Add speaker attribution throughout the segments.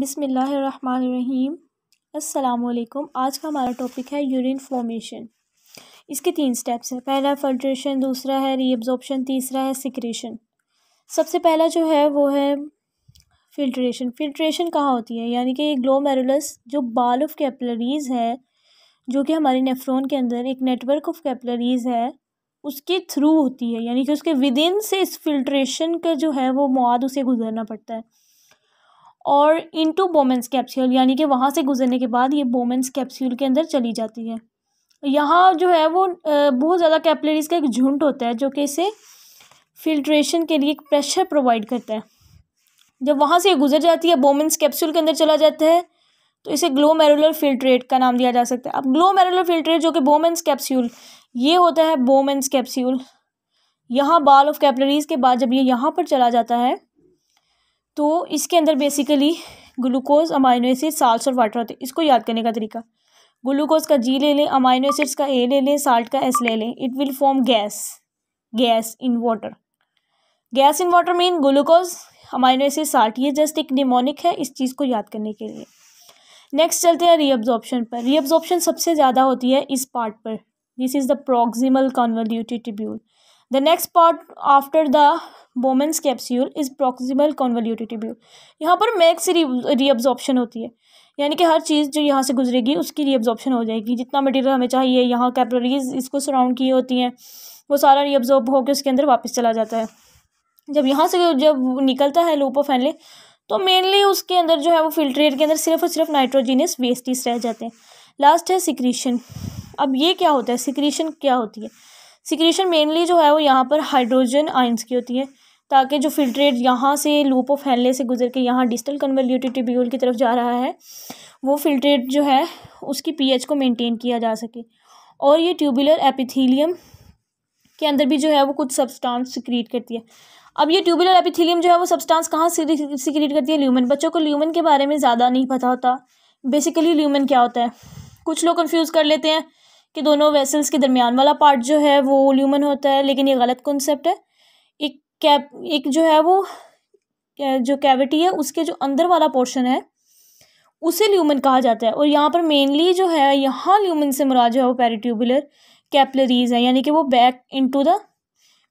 Speaker 1: बिसमीम अल्लाम आज का हमारा टॉपिक है यूरिन फॉर्मेशन इसके तीन स्टेप्स हैं पहला फिल्ट्रेशन दूसरा है रीअब्जॉर्प्शन तीसरा है सिक्रेशन सबसे पहला जो है वो है फिल्ट्रेशन फिल्ट्रेशन कहाँ होती है यानी कि ग्लोमेरुलस जो बाल ऑफ कैपलरीज है जो कि हमारे नेफ्रॉन के अंदर एक नेटवर्क ऑफ कैपलरीज है उसके थ्रू होती है यानी कि उसके विद इन से इस फिल्ट्रेशन का जो है वो मवाद उसे गुजरना पड़ता है और इनटू बोमेंस कैप्सूल यानी कि वहाँ से गुजरने के बाद ये बोमेंस कैप्सूल के अंदर चली जाती है यहाँ जो है वो बहुत ज़्यादा कैपलरीज का एक झुंड होता है जो कि इसे फिल्ट्रेशन के लिए एक प्रेशर प्रोवाइड करता है जब वहाँ से गुजर जाती है बोमेंस कैप्सूल के अंदर चला जाता है तो इसे ग्लोमेरुलर फिल्ट्रेट का नाम दिया जा सकता है अब ग्लोमेरुलर फिल्ट्रेट जो कि बोमेंस कैप्सूल ये होता है बोमेंस कैप्सूल यहाँ बाल ऑफ कैपलरीज के बाद जब ये यहाँ पर चला जाता है तो इसके अंदर basically glucose amino acid salt और वाटर होते हैं इसको याद करने का तरीका ग्लूकोज का जी ले लें अमाइनो एसिड्स का ए ले लें साल्ट का एस ले लें it will form gas gas in water gas in water mean glucose amino acid salt ये जस्ट एक निमोनिक है इस चीज़ को याद करने के लिए नेक्स्ट चलते हैं रीअब्जॉर्प्शन पर रीअब्जॉर्प्शन सबसे ज़्यादा होती है इस पार्ट पर this is the proximal tubule the next part after the Bowman's capsule is proximal convoluted tubule यहाँ पर मैक्स रीअब्जॉर्प्शन होती है यानी कि हर चीज़ जो यहाँ से गुजरेगी उसकी रीअब्जॉर्प्शन हो जाएगी जितना मटेरियल हमें चाहिए यहाँ कैपलरीज इसको सराउंड की होती हैं वो सारा रीअब्जॉर्ब होकर उसके अंदर वापस चला जाता है जब यहाँ से जब निकलता है लूप ऑफ एनले तो मेनली उसके अंदर जो है वो फिल्ट्रेट के अंदर सिर्फ और सिर्फ नाइट्रोजीनियस वेस्टिस रह जाते हैं लास्ट है सिक्रीशन अब ये क्या होता है सिक्रीशन क्या होती है सिक्रीशन मेनली जो है वो यहाँ पर हाइड्रोजन आइंस की होती है ताकि जो फिल्ट्रेट यहाँ से लूप ऑफ हेनले से गुजर के यहाँ डिस्टल कन्वल्यूटेड ट्रिब्यूल की तरफ जा रहा है वो फिल्ट्रेट जो है उसकी पीएच को मेंटेन किया जा सके और ये ट्यूबुलर एपिथीलियम के अंदर भी जो है वो कुछ सब्सटेंस सिक्रिएट करती है अब ये ट्यूबुलर एपिथीलियम जो है वो सब्सटेंस कहाँ सिक्रिएट करती है ल्यूमन बच्चों को ल्यूमन के बारे में ज़्यादा नहीं पता होता बेसिकली ल्यूमन क्या होता है कुछ लोग कन्फ्यूज़ कर लेते हैं कि दोनों वेसल्स के दरमियान वाला पार्ट जो है वो ल्यूमन होता है लेकिन ये गलत कॉन्सेप्ट है कैप एक जो है वो जो कैविटी है उसके जो अंदर वाला पोर्शन है उसे ल्यूमन कहा जाता है और यहाँ पर मेनली जो है यहाँ ल्यूमन से मुराद जो है वो पेरीट्यूबुलर कैपलरीज है यानी कि वो back into the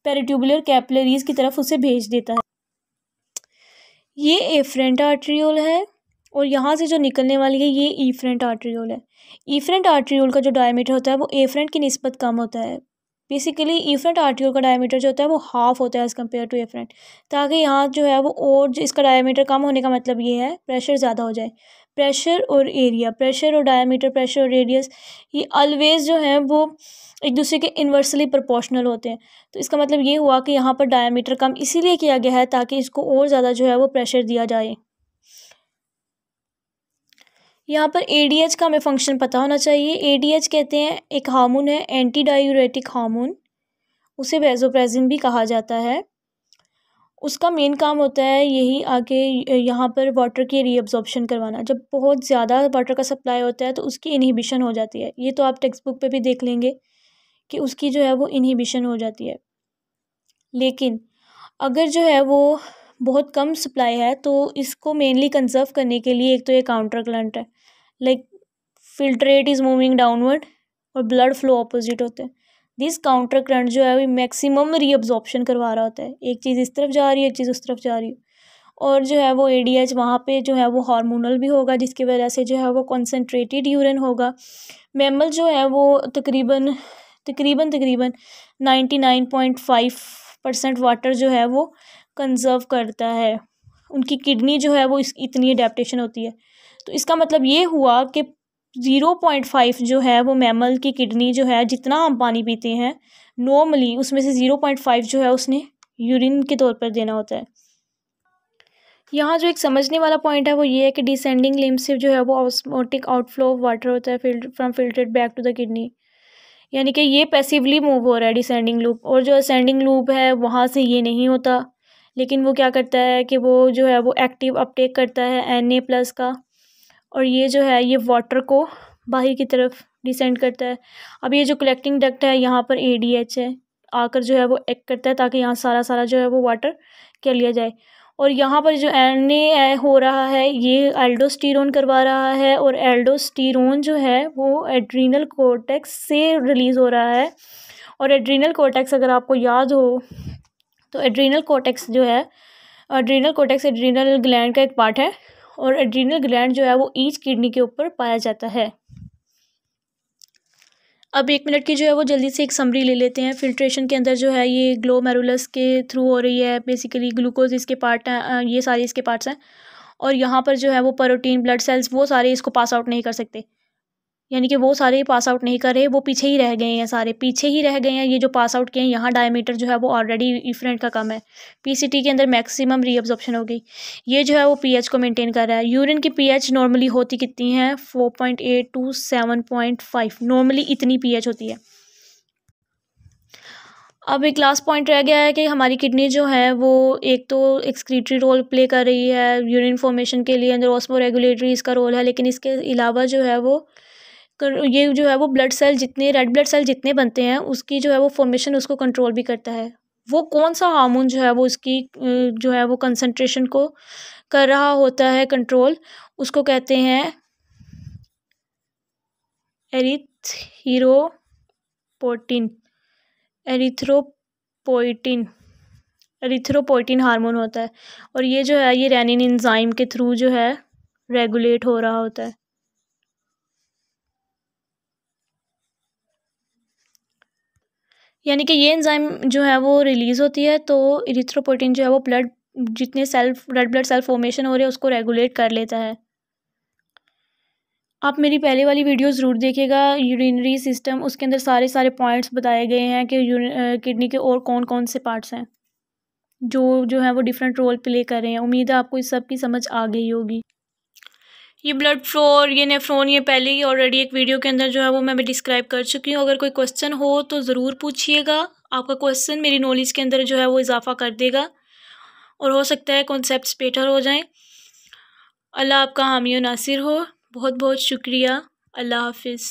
Speaker 1: peritubular capillaries की तरफ उसे भेज देता है ये एफ्रेंट आर्ट्रियोल है और यहाँ से जो निकलने वाली है ये ईफ्रेंट आर्ट्रियोल है ईफ्रेंट आर्ट्रियोल का जो डायमीटर होता है वो एफ्रेंट की नस्बत कम होता है बेसिकली ईफ्रेंट आर्टिकल का डायमीटर जो होता है वो हाफ होता है एज़ कम्पेयर टू एफ्रेंट ताकि यहाँ जो है वो और इसका डायमीटर कम होने का मतलब ये है प्रेशर ज़्यादा हो जाए प्रेशर और एरिया प्रेशर और डायमीटर प्रेशर और रेडियस ये ऑलवेज़ जो है वो एक दूसरे के इन्वर्सली प्रोपोर्शनल होते हैं तो इसका मतलब ये हुआ कि यहाँ पर डायमीटर कम इसीलिए किया गया है ताकि इसको और ज़्यादा जो है वो प्रेशर दिया जाए यहाँ पर ए डी एच का हमें फंक्शन पता होना चाहिए ए डी एच कहते हैं एक हार्मोन है एंटी डायूरेटिक हार्मोन उसे वेजोप्रेजिन भी कहा जाता है उसका मेन काम होता है यही आगे यहाँ पर वाटर की रीअब्जॉर्बशन करवाना जब बहुत ज़्यादा वाटर का सप्लाई होता है तो उसकी इनहिबिशन हो जाती है ये तो आप टेक्स्ट बुक पर भी देख लेंगे कि उसकी जो है वो इनहिबिशन हो जाती है लेकिन अगर जो है वो बहुत कम सप्लाई है तो इसको मेनली कंज़र्व करने के लिए एक तो ये काउंटर क्लंट है like filtrate is moving downward और ब्लड फ्लो अपोजिट होते हैं दिस काउंटर करंट जो है वो मैक्सिमम रीअब्जॉर्प्शन करवा रहा होता है एक चीज़ इस तरफ जा रही है एक चीज़ उस तरफ जा रही है और जो है वो ए डी एच वहाँ पर जो है वो हार्मोनल भी होगा जिसकी वजह से जो है वो कॉन्सेंट्रेटेड यूरिन होगा मेमल जो है वो तकरीबन तकरीबन तकरीबन ninety nine point five percent water जो है वो कंज़र्व करता है उनकी किडनी जो है वो इस इतनी अडेप्टशन होती है तो इसका मतलब ये हुआ कि ज़ीरो पॉइंट फाइव जो है वो मैमल की किडनी जो है जितना हम पानी पीते हैं नॉर्मली उसमें से ज़ीरो पॉइंट फाइव जो है उसने यूरिन के तौर पर देना होता है यहाँ जो एक समझने वाला पॉइंट है वो ये है कि डिसेंडिंग लिम्ब से जो है वो ऑस्मोटिक आउटफ्लो ऑफ वाटर होता है फिल्ट from filtered back to the kidney यानी कि ये पैसिवली मूव हो रहा है डिसेंडिंग लूप और जो असेंडिंग लूप है वहाँ से ये नहीं होता लेकिन वो क्या करता है कि वो जो है वो एक्टिव अपटेक करता है एन ए प्लस का और ये जो है ये वाटर को बाहर की तरफ डिसेंड करता है अब ये जो कलेक्टिंग डक्ट है यहाँ पर ए डी एच है आकर जो है वो एक्ट करता है ताकि यहाँ सारा सारा जो है वो वाटर कर लिया जाए और यहाँ पर जो एन ए हो रहा है ये एल्डोस्टीरोन करवा रहा है और एल्डोस्टीरोन जो है वो एड्रीनल कोटेक्स से रिलीज़ हो रहा है और एड्रीनल कोटेक्स अगर आपको याद हो तो एड्रीनल कोटेक्स जो है एड्रीनल कोटेक्स एड्रीनल ग्लैंड का एक पार्ट है और एड्रीनल ग्लैंड जो है वो ईच किडनी के ऊपर पाया जाता है अब एक मिनट की जो है वो जल्दी से एक समरी ले लेते हैं फिल्ट्रेशन के अंदर जो है ये ग्लो मेरुलस के थ्रू हो रही है बेसिकली ग्लूकोज इसके पार्ट हैं ये सारे इसके पार्ट्स हैं और यहाँ पर जो है वो प्रोटीन ब्लड सेल्स वो सारे इसको पास आउट नहीं कर सकते यानी कि वो सारे पास आउट नहीं कर रहे वो पीछे ही रह गए हैं सारे पीछे ही रह गए हैं ये जो पास आउट किए हैं यहाँ डायमीटर जो है वो ऑलरेडी इफ्रेंट का कम है पीसीटी के अंदर मैक्सिमम रीअब्जॉर्प्शन हो गई ये जो है वो पीएच को मेंटेन कर रहा है यूरिन की पीएच नॉर्मली होती कितनी है four point eight to seven point five normally इतनी पी होती है अब एक लास्ट पॉइंट रह गया है कि हमारी किडनी जो है वो एक तो एक्सक्रीटरी रोल प्ले कर रही है यूरिन फॉर्मेशन के लिए अंदर ऑस्मो रेगुलेटरी इसका रोल है लेकिन इसके अलावा जो है वो ये जो है वो ब्लड सेल जितने रेड ब्लड सेल जितने बनते हैं उसकी जो है वो फॉर्मेशन उसको कंट्रोल भी करता है वो कौन सा हार्मोन जो है वो उसकी जो है वो कंसंट्रेशन को कर रहा होता है कंट्रोल उसको कहते हैं एरिथ एरिथ्रोपोइटिन एरिथ्रोपोइटिन हार्मोन होता है और ये जो है ये रेनिन इंजाइम के थ्रू जो है रेगुलेट हो रहा होता है यानी कि ये एंजाइम जो है वो रिलीज़ होती है तो इरिथ्रोपोटीन जो है वो ब्लड जितने cells red blood cell formation हो रहे हैं उसको रेगुलेट कर लेता है आप मेरी पहले वाली वीडियो ज़रूर देखिएगा यूरिनरी सिस्टम उसके अंदर सारे सारे पॉइंट्स बताए गए हैं कि किडनी के और कौन कौन से पार्ट्स हैं जो जो है वो डिफरेंट रोल प्ले कर रहे हैं उम्मीद है आपको इस सब की समझ आ गई होगी ये ब्लड फ्लो और ये नेफ्रोन ये पहले ही ऑलरेडी एक वीडियो के अंदर जो है वो मैं भी डिस्क्राइब कर चुकी हूँ अगर कोई क्वेश्चन हो तो ज़रूर पूछिएगा आपका क्वेश्चन मेरी नॉलेज के अंदर जो है वो इजाफा कर देगा और हो सकता है कॉन्सेप्ट बेटर हो जाएँ अल्लाह आपका हामी नासिर हो बहुत बहुत शुक्रिया अल्लाह हाफिज़